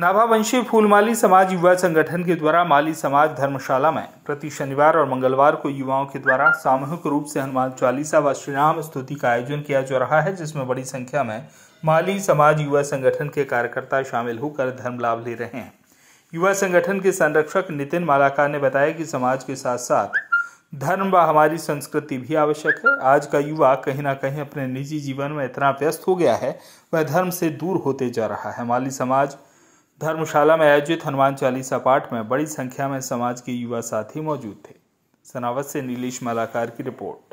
नाभावंशी फूलमाली समाज युवा संगठन के द्वारा माली समाज धर्मशाला में प्रति शनिवार और मंगलवार को युवाओं के द्वारा सामूहिक रूप से हनुमान चालीसा व श्रीराम स्तुति का आयोजन किया जा रहा है जिसमें बड़ी संख्या में माली समाज युवा संगठन के कार्यकर्ता शामिल होकर धर्म लाभ ले रहे हैं युवा संगठन के संरक्षक नितिन मालाकार ने बताया कि समाज के साथ साथ धर्म व हमारी संस्कृति भी आवश्यक है आज का युवा कहीं ना कहीं अपने निजी जीवन में इतना व्यस्त हो गया है वह धर्म से दूर होते जा रहा है माली समाज धर्मशाला में आयोजित हनुमान चालीसा पाठ में बड़ी संख्या में समाज के युवा साथी मौजूद थे सनावत से नीलेश मलाकार की रिपोर्ट